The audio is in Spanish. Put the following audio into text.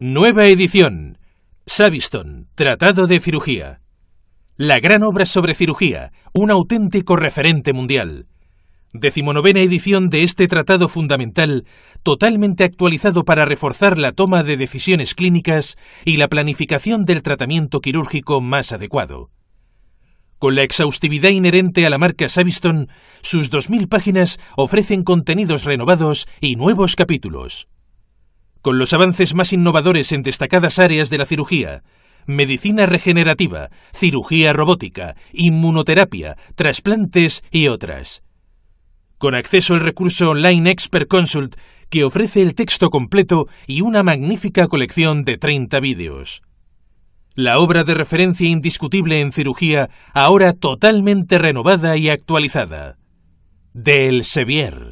Nueva edición. Saviston, Tratado de Cirugía. La gran obra sobre cirugía, un auténtico referente mundial. Decimonovena edición de este tratado fundamental, totalmente actualizado para reforzar la toma de decisiones clínicas y la planificación del tratamiento quirúrgico más adecuado. Con la exhaustividad inherente a la marca Saviston, sus 2.000 páginas ofrecen contenidos renovados y nuevos capítulos con los avances más innovadores en destacadas áreas de la cirugía, medicina regenerativa, cirugía robótica, inmunoterapia, trasplantes y otras. Con acceso al recurso Online Expert Consult que ofrece el texto completo y una magnífica colección de 30 vídeos. La obra de referencia indiscutible en cirugía, ahora totalmente renovada y actualizada. Del Sevier.